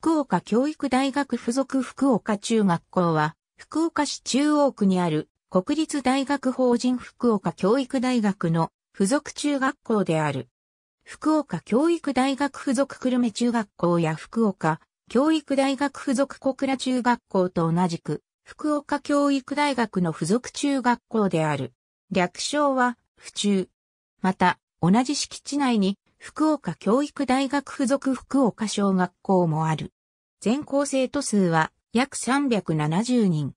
福岡教育大学附属福岡中学校は、福岡市中央区にある国立大学法人福岡教育大学の附属中学校である。福岡教育大学附属久留米中学校や福岡教育大学附属小倉中学校と同じく、福岡教育大学の附属中学校である。略称は、府中。また、同じ敷地内に福岡教育大学附属福岡小学校もある。全校生徒数は約370人。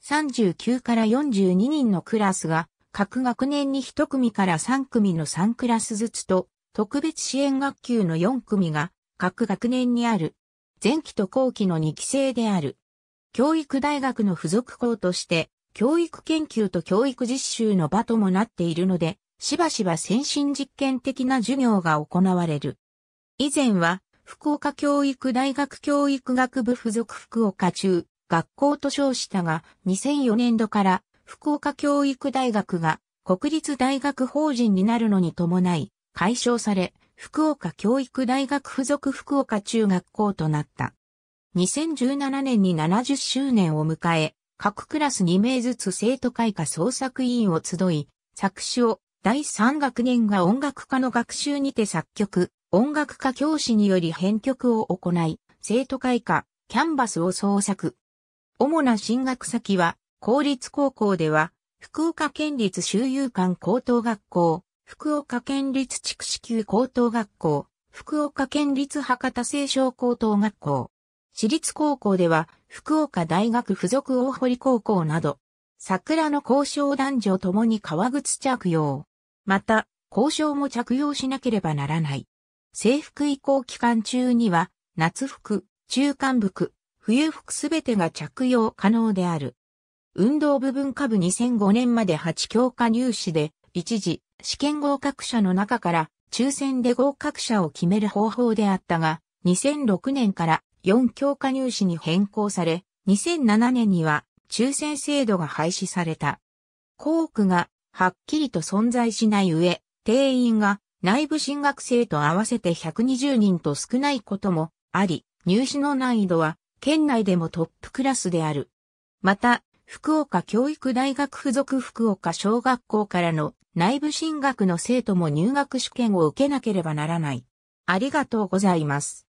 39から42人のクラスが、各学年に1組から3組の3クラスずつと、特別支援学級の4組が、各学年にある。前期と後期の2期生である。教育大学の付属校として、教育研究と教育実習の場ともなっているので、しばしば先進実験的な授業が行われる。以前は、福岡教育大学教育学部附属福岡中学校と称したが、2004年度から福岡教育大学が国立大学法人になるのに伴い、解消され、福岡教育大学附属福岡中学校となった。2017年に70周年を迎え、各クラス2名ずつ生徒会か創作委員を集い、作詞を第3学年が音楽科の学習にて作曲、音楽科教師により編曲を行い、生徒会科、キャンバスを創作。主な進学先は、公立高校では、福岡県立周遊館高等学校、福岡県立筑紫級高等学校、福岡県立博多青少高等学校。私立高校では、福岡大学附属大堀高校など、桜の交渉男女ともに革靴着用。また、交渉も着用しなければならない。制服移行期間中には、夏服、中間服、冬服すべてが着用可能である。運動部分下部2005年まで8強化入試で、一時、試験合格者の中から抽選で合格者を決める方法であったが、2006年から4強化入試に変更され、2007年には抽選制度が廃止された。校区がはっきりと存在しない上、定員が内部進学生と合わせて120人と少ないこともあり、入試の難易度は県内でもトップクラスである。また、福岡教育大学附属福岡小学校からの内部進学の生徒も入学試験を受けなければならない。ありがとうございます。